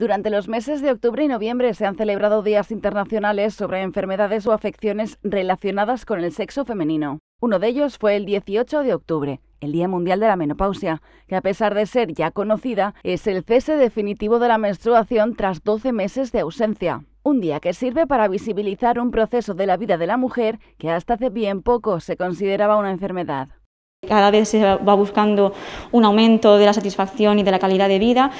Durante los meses de octubre y noviembre se han celebrado días internacionales sobre enfermedades o afecciones relacionadas con el sexo femenino. Uno de ellos fue el 18 de octubre, el Día Mundial de la Menopausia, que a pesar de ser ya conocida, es el cese definitivo de la menstruación tras 12 meses de ausencia. Un día que sirve para visibilizar un proceso de la vida de la mujer que hasta hace bien poco se consideraba una enfermedad. Cada vez se va buscando un aumento de la satisfacción y de la calidad de vida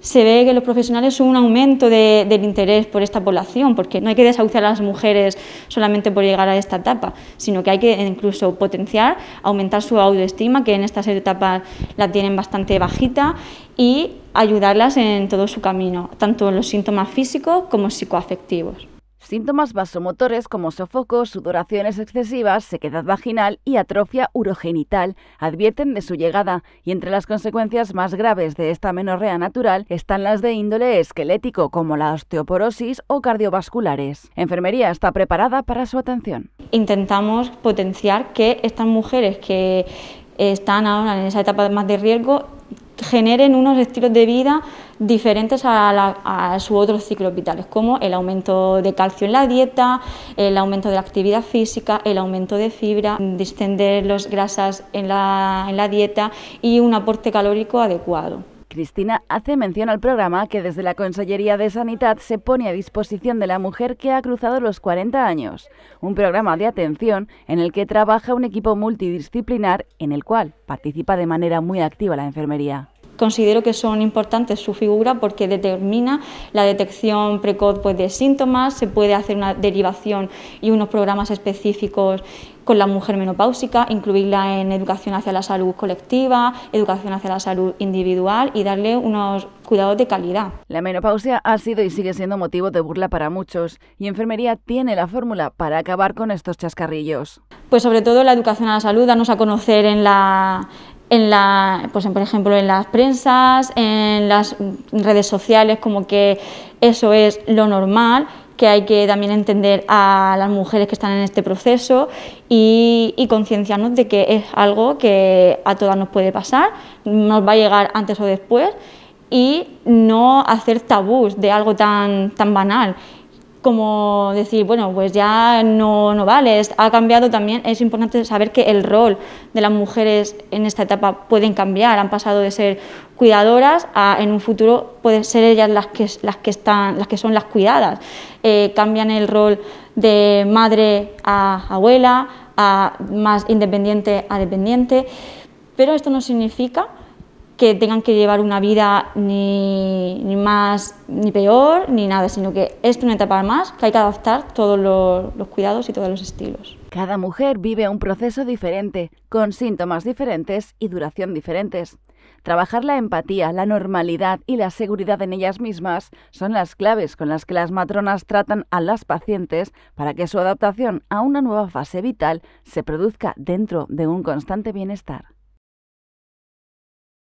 se ve que los profesionales son un aumento del interés por esta población, porque no hay que desahuciar a las mujeres solamente por llegar a esta etapa, sino que hay que incluso potenciar, aumentar su autoestima, que en estas etapas la tienen bastante bajita, y ayudarlas en todo su camino, tanto en los síntomas físicos como psicoafectivos. Síntomas vasomotores como sofocos, sudoraciones excesivas, sequedad vaginal y atrofia urogenital advierten de su llegada y entre las consecuencias más graves de esta menorrea natural están las de índole esquelético como la osteoporosis o cardiovasculares. Enfermería está preparada para su atención. Intentamos potenciar que estas mujeres que están ahora en esa etapa más de riesgo generen unos estilos de vida diferentes a, a sus otros ciclos vitales, como el aumento de calcio en la dieta, el aumento de la actividad física, el aumento de fibra, distender las grasas en la, en la dieta y un aporte calórico adecuado. Cristina hace mención al programa que desde la Consellería de Sanidad se pone a disposición de la mujer que ha cruzado los 40 años, un programa de atención en el que trabaja un equipo multidisciplinar en el cual participa de manera muy activa la enfermería considero que son importantes su figura porque determina la detección precoz pues, de síntomas, se puede hacer una derivación y unos programas específicos con la mujer menopáusica, incluirla en educación hacia la salud colectiva, educación hacia la salud individual y darle unos cuidados de calidad. La menopausia ha sido y sigue siendo motivo de burla para muchos y enfermería tiene la fórmula para acabar con estos chascarrillos. Pues sobre todo la educación a la salud, darnos a conocer en la, en la, pues en, por ejemplo, en las prensas, en las redes sociales, como que eso es lo normal, que hay que también entender a las mujeres que están en este proceso y, concienciarnos de que es algo que a todas nos puede pasar, nos va a llegar antes o después y no hacer tabús de algo tan, tan banal como decir, bueno, pues ya no, no vale, ha cambiado también, es importante saber que el rol de las mujeres en esta etapa pueden cambiar, han pasado de ser cuidadoras a en un futuro pueden ser ellas las que, las que, están, las que son las cuidadas, eh, cambian el rol de madre a abuela, a más independiente a dependiente, pero esto no significa que tengan que llevar una vida ni, ni, más ni peor ni nada, sino que es una etapa más que hay que adaptar todos los, los cuidados y todos los estilos. Cada mujer vive un proceso diferente, con síntomas diferentes y duración diferentes. Trabajar la empatía, la normalidad y la seguridad en ellas mismas son las claves con las que las matronas tratan a las pacientes para que su adaptación a una nueva fase vital se produzca dentro de un constante bienestar.